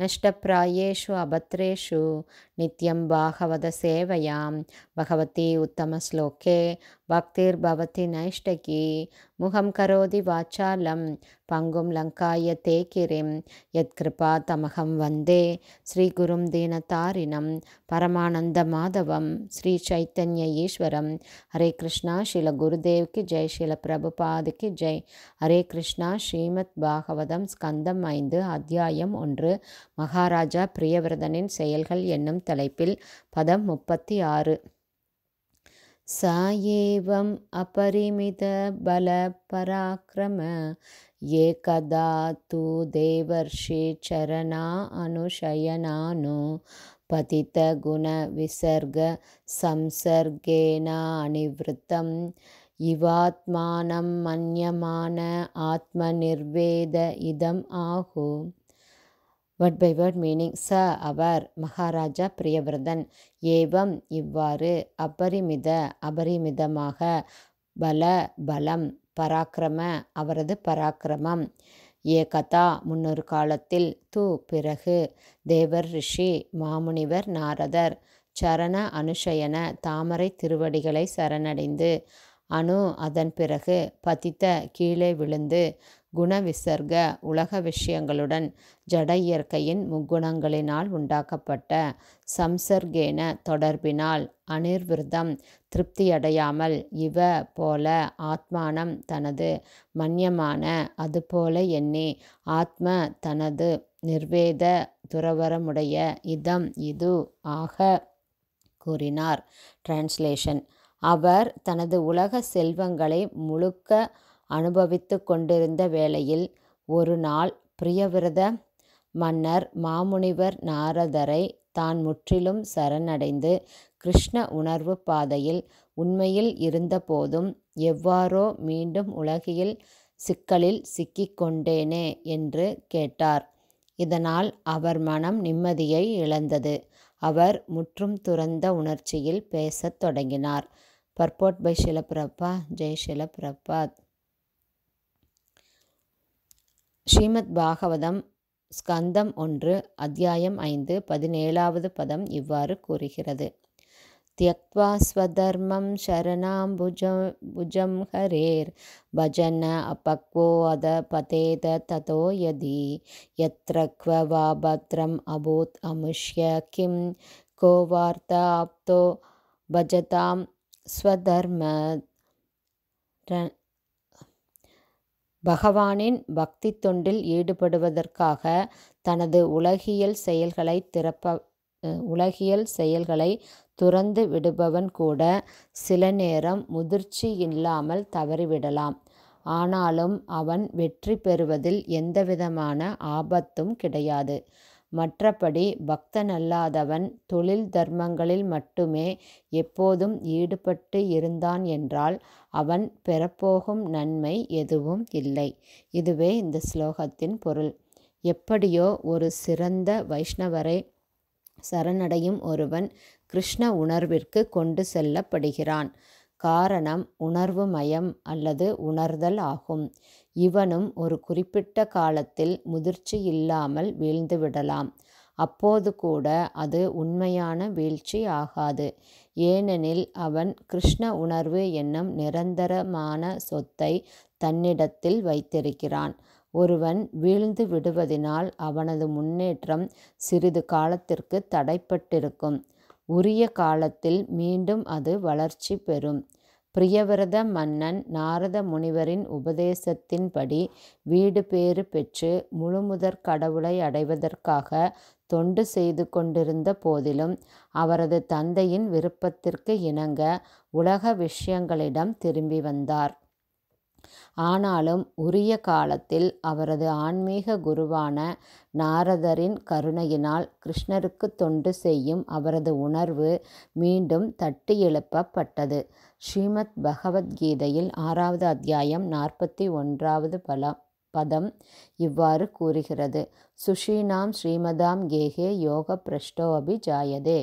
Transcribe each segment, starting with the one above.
नष्टप्रायेषु अभद्रेषु नित्यं भागवतसेवयां भगवती उत्तमश्लोके भक्तिर्भवति नैष्टकी मुखं करोति वाचालं पङ्गुं लङ्काय ते किरिं यत्कृपा तमहं वन्दे श्रीगुरुं दीनतारिणं परमानन्दमाधवं श्रीचैतन्य ईश्वरं हरे कृष्णा श्रीलगुरुदेव की जय श्रीलप्रभुपाद की ஜெய் ஹரே கிருஷ்ணா ஸ்ரீமத் பாகவதம் ஸ்கந்தம் ஐந்து அத்தியாயம் ஒன்று மகாராஜா பிரியவிரதனின் செயல்கள் என்னும் தலைப்பில் பதம் முப்பத்தி ஆறு சாயேவம் ஏவம் அபரிமித பல பராக்கிரம ஏகதா தூ தேவர்ஷி சரணா அனுஷயனானு பதித்த குண விசர்க சம்சர்கேனா அனிவிருத்தம் இவாத்மானம் மன்யமான ஆத்ம நிர்வேத இதம் ஆகும் வேர்ட் பை வேர்ட் மீனிங் ச அவர் மகாராஜா பிரியவிரதன் ஏவம் இவ்வாறு அபரிமித அபரிமிதமாக பல பலம் பராக்கிரம அவரது பராக்கிரமம் ஏகதா முன்னொரு காலத்தில் து பிறகு தேவர் ரிஷி மாமுனிவர் நாரதர் சரண அனுஷயன தாமரை திருவடிகளை சரணடைந்து அணு அதன் பிறகு பதித்த கீழே விழுந்து குண உலக விஷயங்களுடன் ஜட இயற்கையின் முக்குணங்களினால் உண்டாக்கப்பட்ட சம்சர்கேன தொடர்பினால் அனிர்விருதம் திருப்தியடையாமல் இவ போல ஆத்மானம் தனது மன்யமான அதுபோல எண்ணி ஆத்ம தனது நிர்வேத துறவரமுடைய இதம் இது ஆக கூறினார் டிரான்ஸ்லேஷன் அவர் தனது உலக செல்வங்களை முழுக்க அனுபவித்து கொண்டிருந்த வேளையில் ஒரு நாள் பிரியவிரத மன்னர் மாமுனிவர் நாரதரை தான் முற்றிலும் சரணடைந்து கிருஷ்ண உணர்வு பாதையில் உண்மையில் இருந்தபோதும் எவ்வாறோ மீண்டும் உலகில் சிக்கலில் சிக்கிக்கொண்டேனே என்று கேட்டார் இதனால் அவர் மனம் நிம்மதியை இழந்தது அவர் முற்றும் துறந்த உணர்ச்சியில் பேசத் தொடங்கினார் பர்போட் பை ಶಿಲಪ್ರಭಾ ஜெய் ಶಿಲಪ್ರಭಾತ್ ஸ்ரீமத் பாகவதம் ஸ்கந்தம் ஒன்று அத்தியாயம் ஐந்து பதினேழாவது பதம் இவ்வாறு கூறுகிறது தியக்வா ஸ்வதர்மம் சரணாம் புஜம் ஹரேர் பஜன அபக்வோ அத பதேத ததோ யதி யத்ரக்வ வா பத்ரம் அபூத் அமுஷ்ய கிம் கோவார்த்தாப்தோ பஜதாம் ஸ்வதர்ம பகவானின் பக்தி தொண்டில் ஈடுபடுவதற்காக தனது உலகியல் செயல்களை திறப்ப உலகியல் செயல்களை துறந்து விடுபவன் கூட சில நேரம் முதிர்ச்சி இல்லாமல் தவறிவிடலாம் ஆனாலும் அவன் வெற்றி பெறுவதில் எந்தவிதமான ஆபத்தும் கிடையாது மற்றபடி பக்தனல்லாதவன் தொழில் தர்மங்களில் மட்டுமே எப்போதும் ஈடுபட்டு இருந்தான் என்றால் அவன் பெறப்போகும் நன்மை எதுவும் இல்லை இதுவே இந்த ஸ்லோகத்தின் பொருள் எப்படியோ ஒரு சிறந்த வைஷ்ணவரை சரணடையும் ஒருவன் கிருஷ்ண உணர்விற்கு கொண்டு செல்லப்படுகிறான் காரணம் உணர்வு மயம் அல்லது உணர்தல் ஆகும் இவனும் ஒரு குறிப்பிட்ட காலத்தில் முதிர்ச்சி இல்லாமல் வீழ்ந்துவிடலாம் அப்போது கூட அது உண்மையான வீழ்ச்சி ஆகாது ஏனெனில் அவன் கிருஷ்ண உணர்வு என்னும் நிரந்தரமான சொத்தை தன்னிடத்தில் வைத்திருக்கிறான் ஒருவன் வீழ்ந்து விடுவதினால் அவனது முன்னேற்றம் சிறிது காலத்திற்கு தடைப்பட்டிருக்கும் உரிய காலத்தில் மீண்டும் அது வளர்ச்சி பெறும் பிரியவிரத மன்னன் நாரத முனிவரின் உபதேசத்தின்படி வீடு பேறு பெற்று முழுமுதற் கடவுளை அடைவதற்காக தொண்டு செய்து கொண்டிருந்த போதிலும் அவரது தந்தையின் விருப்பத்திற்கு இணங்க உலக விஷயங்களிடம் திரும்பி வந்தார் ஆனாலும் உரிய காலத்தில் அவரது ஆன்மீக குருவான நாரதரின் கருணையினால் கிருஷ்ணருக்கு தொண்டு செய்யும் அவரது உணர்வு மீண்டும் தட்டி எழுப்பப்பட்டது ஸ்ரீமத் பகவத்கீதையில் ஆறாவது அத்தியாயம் நாற்பத்தி ஒன்றாவது பலம் பதம் இவ்வாறு கூறுகிறது சுஷீனாம் ஸ்ரீமதாம் கேகே யோக பிரஷ்டோ அபி ஜாயதே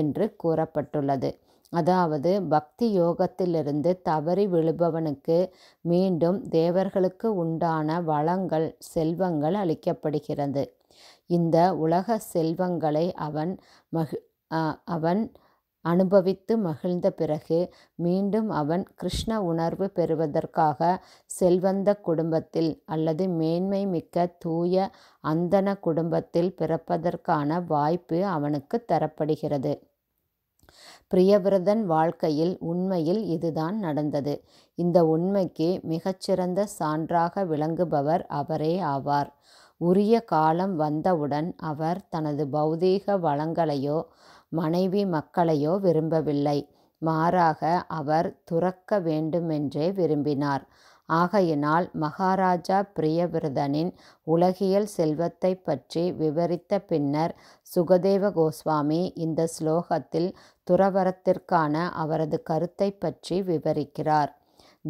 என்று கூறப்பட்டுள்ளது அதாவது பக்தி யோகத்திலிருந்து தவறி விழுபவனுக்கு மீண்டும் தேவர்களுக்கு உண்டான வளங்கள் செல்வங்கள் அளிக்கப்படுகிறது இந்த உலக செல்வங்களை அவன் மகி அவன் அனுபவித்து மகிழ்ந்த பிறகு மீண்டும் அவன் கிருஷ்ண உணர்வு பெறுவதற்காக செல்வந்த குடும்பத்தில் அல்லது மேன்மை மிக்க தூய அந்தன குடும்பத்தில் பிறப்பதற்கான வாய்ப்பு அவனுக்கு தரப்படுகிறது பிரியவிரதன் வாழ்க்கையில் உண்மையில் இதுதான் நடந்தது இந்த உண்மைக்கு மிகச்சிறந்த சான்றாக விளங்குபவர் அவரே ஆவார் உரிய காலம் வந்தவுடன் அவர் தனது பௌதீக வளங்களையோ மனைவி மக்களையோ விரும்பவில்லை மாறாக அவர் துறக்க வேண்டுமென்றே விரும்பினார் ஆகையினால் மகாராஜா பிரியவிரதனின் உலகியல் செல்வத்தை பற்றி விவரித்த பின்னர் சுகதேவ கோஸ்வாமி இந்த ஸ்லோகத்தில் துறவரத்திற்கான அவரது கருத்தை பற்றி விவரிக்கிறார்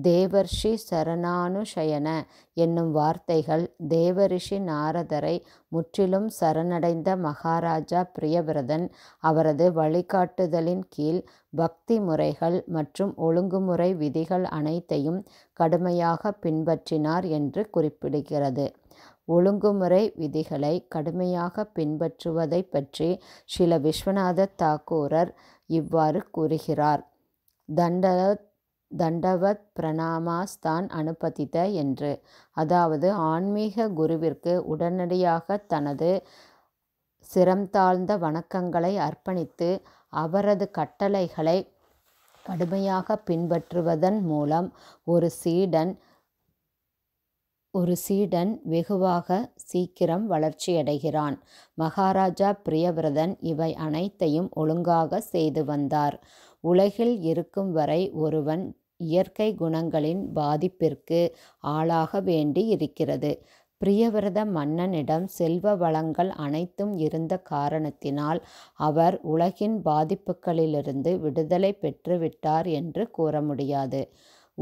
தேவர்ஷி சரணானுஷயன என்னும் வார்த்தைகள் தேவரிஷி நாரதரை முற்றிலும் சரணடைந்த மகாராஜா பிரியவிரதன் அவரது வழிகாட்டுதலின் கீழ் பக்தி முறைகள் மற்றும் ஒழுங்குமுறை விதிகள் அனைத்தையும் கடுமையாக பின்பற்றினார் என்று குறிப்பிடுகிறது ஒழுங்குமுறை விதிகளை கடுமையாக பின்பற்றுவதை பற்றி சில விஸ்வநாத தாக்கூரர் இவ்வாறு கூறுகிறார் தண்டத் தண்டவத் பிரணாமாஸ்தான் அனுபதித்த என்று அதாவது ஆன்மீக குருவிற்கு உடனடியாக தனது தாழ்ந்த வணக்கங்களை அர்ப்பணித்து அவரது கட்டளைகளை கடுமையாக பின்பற்றுவதன் மூலம் ஒரு சீடன் ஒரு சீடன் வெகுவாக சீக்கிரம் வளர்ச்சியடைகிறான் மகாராஜா பிரியவிரதன் இவை அனைத்தையும் ஒழுங்காக செய்து வந்தார் உலகில் இருக்கும் வரை ஒருவன் இயற்கை குணங்களின் பாதிப்பிற்கு ஆளாக வேண்டி இருக்கிறது பிரியவிரத மன்னனிடம் செல்வ வளங்கள் அனைத்தும் இருந்த காரணத்தினால் அவர் உலகின் பாதிப்புகளிலிருந்து விடுதலை பெற்றுவிட்டார் என்று கூற முடியாது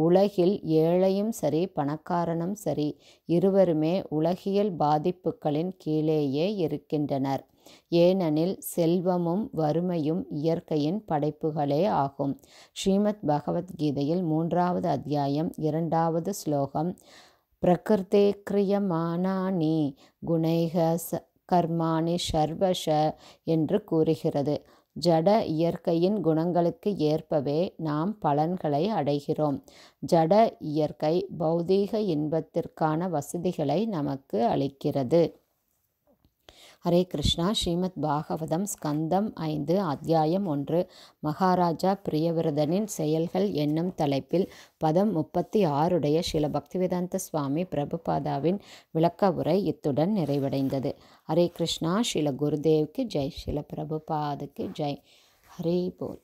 உலகில் ஏழையும் சரி பணக்காரனும் சரி இருவருமே உலகியல் பாதிப்புகளின் கீழேயே இருக்கின்றனர் ஏனெனில் செல்வமும் வறுமையும் இயற்கையின் படைப்புகளே ஆகும் ஸ்ரீமத் பகவத்கீதையில் மூன்றாவது அத்தியாயம் இரண்டாவது ஸ்லோகம் பிரகிருதே கிரியமானானி குணைக ச கர்மாணி ஷர்வஷ என்று கூறுகிறது ஜட இயற்கையின் குணங்களுக்கு ஏற்பவே நாம் பலன்களை அடைகிறோம் ஜட இயற்கை பௌதீக இன்பத்திற்கான வசதிகளை நமக்கு அளிக்கிறது ஹரே கிருஷ்ணா ஸ்ரீமத் பாகவதம் ஸ்கந்தம் ஐந்து அத்தியாயம் ஒன்று மகாராஜா பிரியவிரதனின் செயல்கள் என்னும் தலைப்பில் பதம் முப்பத்தி ஆறுடைய ஷில பக்திவேதாந்த சுவாமி பிரபுபாதாவின் விளக்க உரை இத்துடன் நிறைவடைந்தது ஹரே கிருஷ்ணா ஸ்ரீல குருதேவ்க்கு ஜெய் ஸ்ரீல பிரபுபாதுக்கு ஜெய் ஹரே போல்